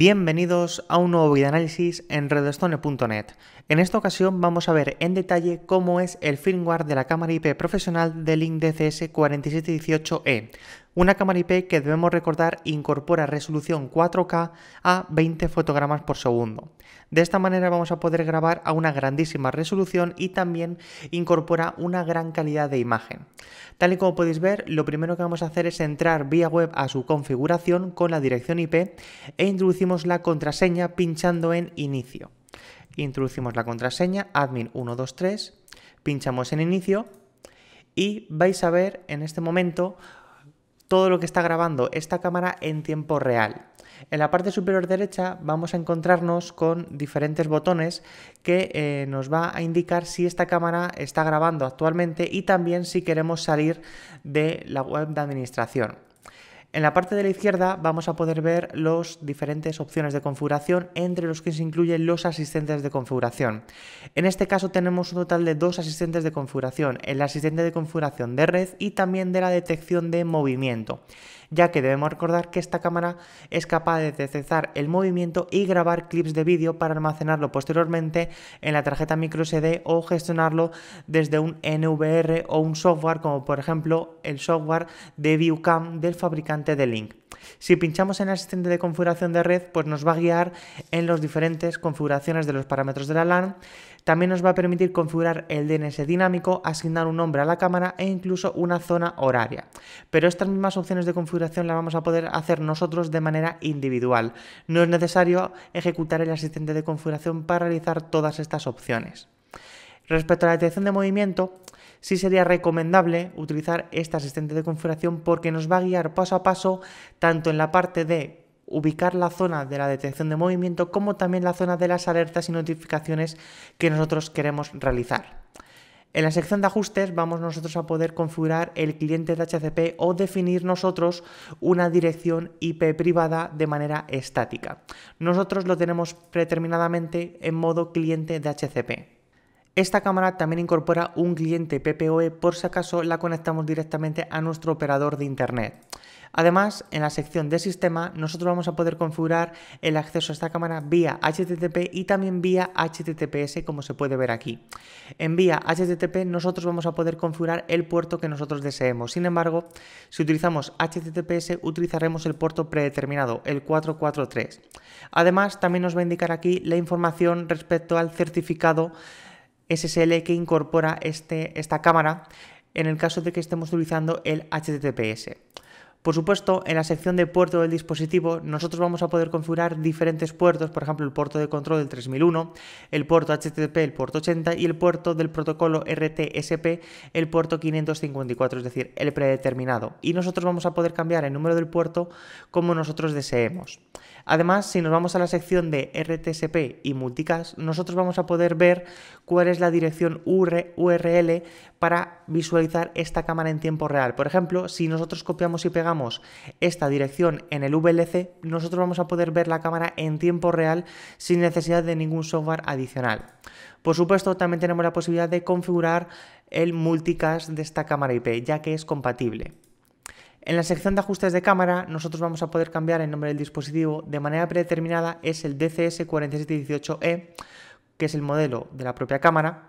Bienvenidos a un nuevo análisis en redestone.net. En esta ocasión vamos a ver en detalle cómo es el firmware de la cámara IP profesional del Link DCS 4718E, una cámara IP que debemos recordar incorpora resolución 4K a 20 fotogramas por segundo. De esta manera vamos a poder grabar a una grandísima resolución y también incorpora una gran calidad de imagen. Tal y como podéis ver, lo primero que vamos a hacer es entrar vía web a su configuración con la dirección IP e introducimos la contraseña pinchando en inicio introducimos la contraseña admin123, pinchamos en inicio y vais a ver en este momento todo lo que está grabando esta cámara en tiempo real. En la parte superior derecha vamos a encontrarnos con diferentes botones que eh, nos va a indicar si esta cámara está grabando actualmente y también si queremos salir de la web de administración. En la parte de la izquierda vamos a poder ver las diferentes opciones de configuración entre los que se incluyen los asistentes de configuración. En este caso tenemos un total de dos asistentes de configuración, el asistente de configuración de red y también de la detección de movimiento ya que debemos recordar que esta cámara es capaz de detectar el movimiento y grabar clips de vídeo para almacenarlo posteriormente en la tarjeta microSD o gestionarlo desde un NVR o un software como por ejemplo el software de ViewCam del fabricante de Link. Si pinchamos en el asistente de configuración de red, pues nos va a guiar en las diferentes configuraciones de los parámetros de la LAN también nos va a permitir configurar el DNS dinámico, asignar un nombre a la cámara e incluso una zona horaria. Pero estas mismas opciones de configuración las vamos a poder hacer nosotros de manera individual. No es necesario ejecutar el asistente de configuración para realizar todas estas opciones. Respecto a la detección de movimiento, sí sería recomendable utilizar este asistente de configuración porque nos va a guiar paso a paso tanto en la parte de ubicar la zona de la detección de movimiento como también la zona de las alertas y notificaciones que nosotros queremos realizar. En la sección de ajustes vamos nosotros a poder configurar el cliente de HCP o definir nosotros una dirección IP privada de manera estática. Nosotros lo tenemos predeterminadamente en modo cliente de HCP. Esta cámara también incorpora un cliente PPOE por si acaso la conectamos directamente a nuestro operador de Internet. Además, en la sección de sistema, nosotros vamos a poder configurar el acceso a esta cámara vía HTTP y también vía HTTPS, como se puede ver aquí. En vía HTTP, nosotros vamos a poder configurar el puerto que nosotros deseemos. Sin embargo, si utilizamos HTTPS, utilizaremos el puerto predeterminado, el 443. Además, también nos va a indicar aquí la información respecto al certificado SSL que incorpora este, esta cámara en el caso de que estemos utilizando el HTTPS. Por supuesto, en la sección de puerto del dispositivo nosotros vamos a poder configurar diferentes puertos, por ejemplo el puerto de control del 3001, el puerto HTTP, el puerto 80 y el puerto del protocolo RTSP, el puerto 554, es decir, el predeterminado. Y nosotros vamos a poder cambiar el número del puerto como nosotros deseemos. Además, si nos vamos a la sección de RTSP y multicast, nosotros vamos a poder ver cuál es la dirección URL para visualizar esta cámara en tiempo real. Por ejemplo, si nosotros copiamos y pegamos esta dirección en el VLC, nosotros vamos a poder ver la cámara en tiempo real sin necesidad de ningún software adicional. Por supuesto, también tenemos la posibilidad de configurar el multicast de esta cámara IP, ya que es compatible. En la sección de ajustes de cámara, nosotros vamos a poder cambiar el nombre del dispositivo de manera predeterminada, es el DCS4718E, e, que es el modelo de la propia cámara.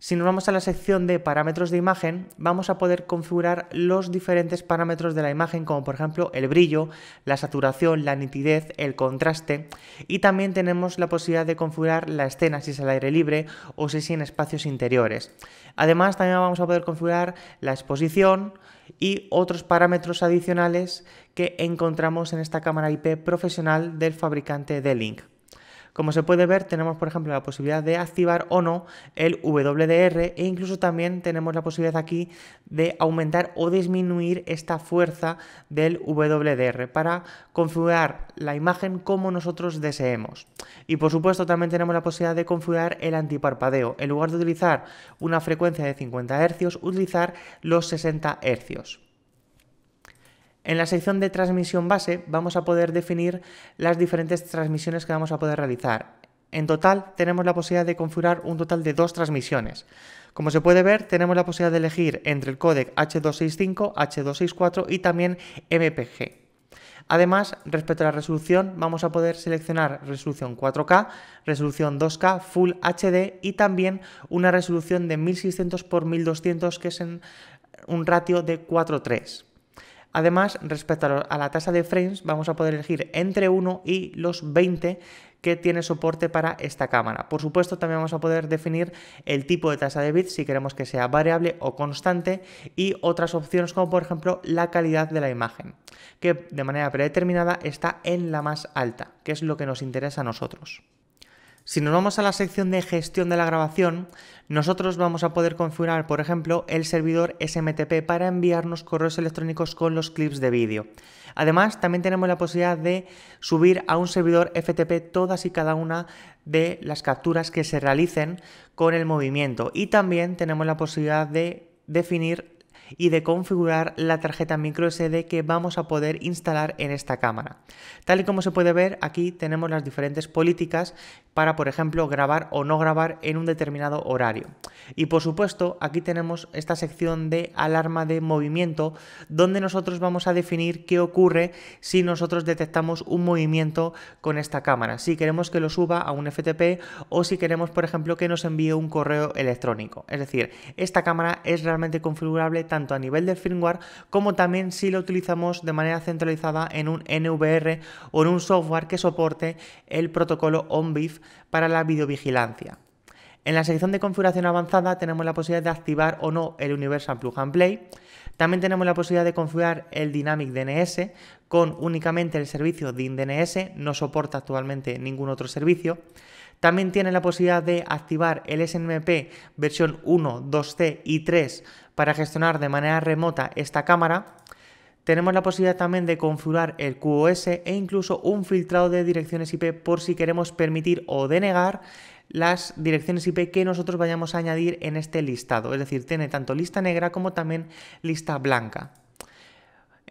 Si nos vamos a la sección de parámetros de imagen, vamos a poder configurar los diferentes parámetros de la imagen, como por ejemplo el brillo, la saturación, la nitidez, el contraste, y también tenemos la posibilidad de configurar la escena si es al aire libre o si es en espacios interiores. Además, también vamos a poder configurar la exposición y otros parámetros adicionales que encontramos en esta cámara IP profesional del fabricante de Link. Como se puede ver, tenemos por ejemplo la posibilidad de activar o no el WDR e incluso también tenemos la posibilidad aquí de aumentar o disminuir esta fuerza del WDR para configurar la imagen como nosotros deseemos. Y por supuesto también tenemos la posibilidad de configurar el antiparpadeo. En lugar de utilizar una frecuencia de 50 Hz, utilizar los 60 Hz. En la sección de transmisión base vamos a poder definir las diferentes transmisiones que vamos a poder realizar. En total tenemos la posibilidad de configurar un total de dos transmisiones. Como se puede ver, tenemos la posibilidad de elegir entre el codec H265, H264 y también MPG. Además, respecto a la resolución, vamos a poder seleccionar resolución 4K, resolución 2K, Full HD y también una resolución de 1600 x 1200 que es un ratio de 4.3. Además, respecto a, la tasa de frames, vamos a poder elegir entre 1 y los 20 que tiene soporte para esta cámara. Por supuesto, también vamos a poder definir el tipo de tasa de bits si queremos que sea variable o constante y otras opciones como por ejemplo la calidad de la imagen, que de manera predeterminada está en la más alta, que es lo que nos interesa a nosotros. Si nos vamos a la sección de gestión de la grabación, nosotros vamos a poder configurar, por ejemplo, el servidor SMTP para enviarnos correos electrónicos con los clips de vídeo. Además, también tenemos la posibilidad de subir a un servidor FTP todas y cada una de las capturas que se realicen con el movimiento. Y también tenemos la posibilidad de definir y de configurar la tarjeta microSD que vamos a poder instalar en esta cámara. Tal y como se puede ver, aquí tenemos las diferentes políticas para, por ejemplo, grabar o no grabar en un determinado horario. Y por supuesto, aquí tenemos esta sección de alarma de movimiento, donde nosotros vamos a definir qué ocurre si nosotros detectamos un movimiento con esta cámara, si queremos que lo suba a un FTP o si queremos, por ejemplo, que nos envíe un correo electrónico. Es decir, esta cámara es realmente configurable tanto a nivel de firmware como también si lo utilizamos de manera centralizada en un NVR o en un software que soporte el protocolo ONVIF para la videovigilancia. En la sección de configuración avanzada tenemos la posibilidad de activar o no el Universal Plug and Play, también tenemos la posibilidad de configurar el Dynamic DNS con únicamente el servicio DIN DNS, no soporta actualmente ningún otro servicio. También tiene la posibilidad de activar el SNMP versión 1, 2C y 3 para gestionar de manera remota esta cámara. Tenemos la posibilidad también de configurar el QoS e incluso un filtrado de direcciones IP por si queremos permitir o denegar las direcciones IP que nosotros vayamos a añadir en este listado. Es decir, tiene tanto lista negra como también lista blanca.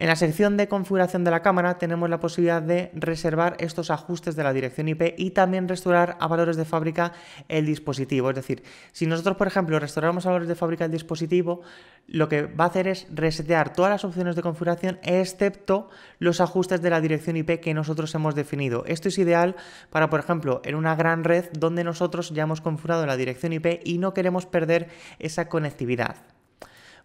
En la sección de configuración de la cámara tenemos la posibilidad de reservar estos ajustes de la dirección IP y también restaurar a valores de fábrica el dispositivo. Es decir, si nosotros, por ejemplo, restauramos a valores de fábrica el dispositivo, lo que va a hacer es resetear todas las opciones de configuración excepto los ajustes de la dirección IP que nosotros hemos definido. Esto es ideal para, por ejemplo, en una gran red donde nosotros ya hemos configurado la dirección IP y no queremos perder esa conectividad.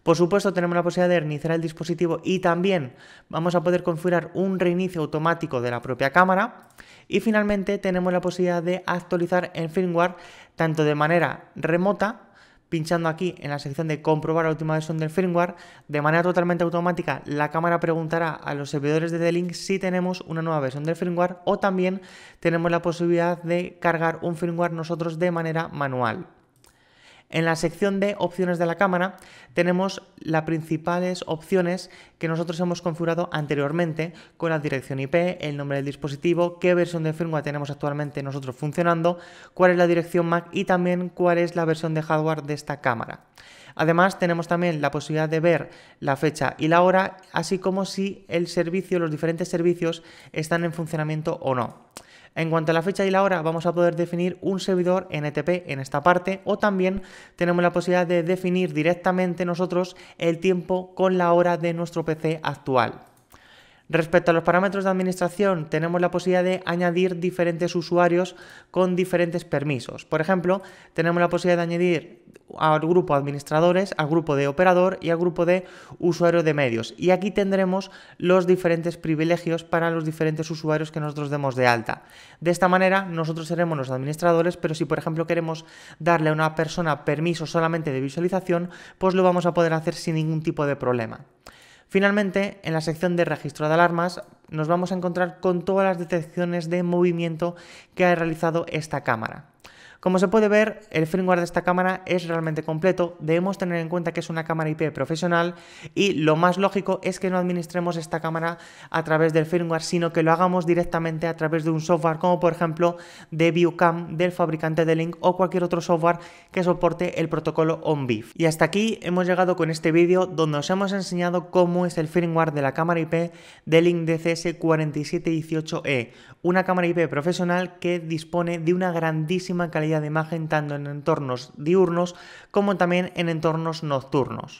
Por supuesto, tenemos la posibilidad de reiniciar el dispositivo y también vamos a poder configurar un reinicio automático de la propia cámara. Y finalmente tenemos la posibilidad de actualizar el firmware tanto de manera remota pinchando aquí en la sección de comprobar la última versión del firmware, de manera totalmente automática la cámara preguntará a los servidores de D-Link si tenemos una nueva versión del firmware o también tenemos la posibilidad de cargar un firmware nosotros de manera manual. En la sección de opciones de la cámara tenemos las principales opciones que nosotros hemos configurado anteriormente con la dirección IP, el nombre del dispositivo, qué versión de firmware tenemos actualmente nosotros funcionando, cuál es la dirección MAC y también cuál es la versión de hardware de esta cámara. Además, tenemos también la posibilidad de ver la fecha y la hora, así como si el servicio, los diferentes servicios están en funcionamiento o no. En cuanto a la fecha y la hora, vamos a poder definir un servidor NTP en esta parte o también tenemos la posibilidad de definir directamente nosotros el tiempo con la hora de nuestro PC actual. Respecto a los parámetros de administración, tenemos la posibilidad de añadir diferentes usuarios con diferentes permisos. Por ejemplo, tenemos la posibilidad de añadir al grupo administradores, al grupo de operador y al grupo de usuario de medios. Y aquí tendremos los diferentes privilegios para los diferentes usuarios que nosotros demos de alta. De esta manera, nosotros seremos los administradores, pero si por ejemplo queremos darle a una persona permiso solamente de visualización, pues lo vamos a poder hacer sin ningún tipo de problema. Finalmente, en la sección de registro de alarmas nos vamos a encontrar con todas las detecciones de movimiento que ha realizado esta cámara. Como se puede ver, el firmware de esta cámara es realmente completo, debemos tener en cuenta que es una cámara IP profesional y lo más lógico es que no administremos esta cámara a través del firmware, sino que lo hagamos directamente a través de un software como por ejemplo de ViewCam del fabricante de Link o cualquier otro software que soporte el protocolo OnBeef. Y hasta aquí hemos llegado con este vídeo donde os hemos enseñado cómo es el firmware de la cámara IP de Link DCS4718E, una cámara IP profesional que dispone de una grandísima calidad de imagen tanto en entornos diurnos como también en entornos nocturnos.